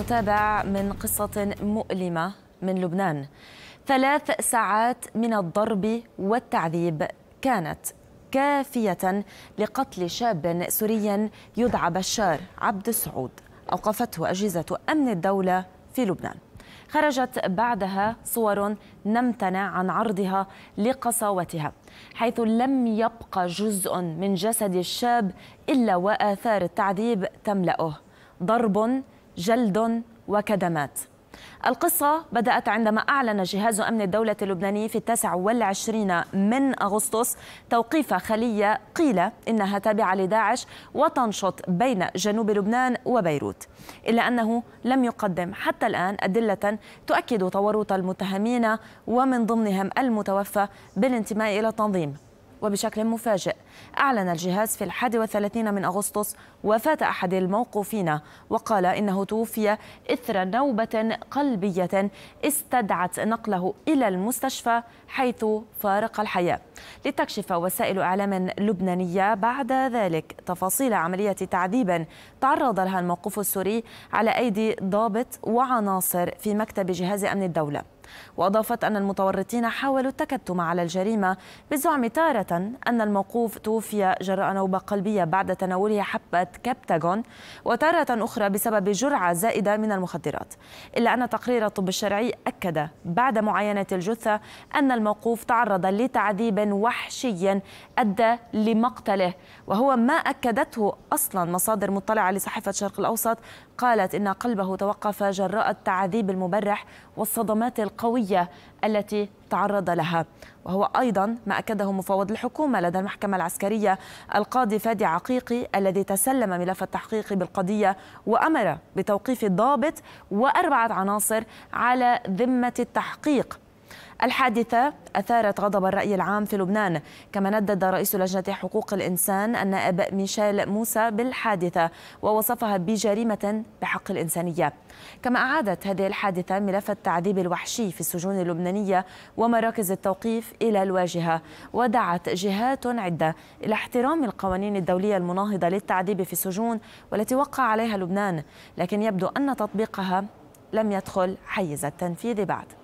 نتابع من قصة مؤلمة من لبنان ثلاث ساعات من الضرب والتعذيب كانت كافية لقتل شاب سوري يدعى بشار عبد السعود أوقفته أجهزة أمن الدولة في لبنان خرجت بعدها صور نمتنع عن عرضها لقساوتها حيث لم يبقى جزء من جسد الشاب إلا وآثار التعذيب تملأه ضرب جلد وكدمات القصة بدأت عندما أعلن جهاز أمن الدولة اللبناني في التاسع والعشرين من أغسطس توقيف خلية قيل إنها تابعة لداعش وتنشط بين جنوب لبنان وبيروت إلا أنه لم يقدم حتى الآن أدلة تؤكد تورط المتهمين ومن ضمنهم المتوفى بالانتماء إلى التنظيم وبشكل مفاجئ أعلن الجهاز في الحادي من أغسطس وفاة أحد الموقوفين وقال إنه توفي إثر نوبة قلبية استدعت نقله إلى المستشفى حيث فارق الحياة لتكشف وسائل إعلام لبنانية بعد ذلك تفاصيل عملية تعذيب تعرض لها الموقوف السوري على أيدي ضابط وعناصر في مكتب جهاز أمن الدولة وأضافت أن المتورطين حاولوا التكتم على الجريمة بزعم تارة أن الموقوف توفي جراء نوبة قلبية بعد تناوله حبة كابتاغون وتارة أخرى بسبب جرعة زائدة من المخدرات إلا أن تقرير الطب الشرعي أكد بعد معاينة الجثة أن الموقوف تعرض لتعذيب وحشيا أدى لمقتله وهو ما أكدته أصلا مصادر مطلعة لصحيفة شرق الأوسط قالت إن قلبه توقف جراء التعذيب المبرح والصدمات القوية التي تعرض لها وهو أيضا ما أكده مفوض الحكومة لدى المحكمة العسكرية القاضي فادي عقيقي الذي تسلم ملف التحقيق بالقضية وأمر بتوقيف ضابط وأربعة عناصر على ذمة التحقيق الحادثة أثارت غضب الرأي العام في لبنان كما ندد رئيس لجنة حقوق الإنسان النائب ميشيل موسى بالحادثة ووصفها بجريمة بحق الإنسانية كما أعادت هذه الحادثة ملف التعذيب الوحشي في السجون اللبنانية ومراكز التوقيف إلى الواجهة ودعت جهات عدة إلى احترام القوانين الدولية المناهضة للتعذيب في السجون والتي وقع عليها لبنان لكن يبدو أن تطبيقها لم يدخل حيز التنفيذ بعد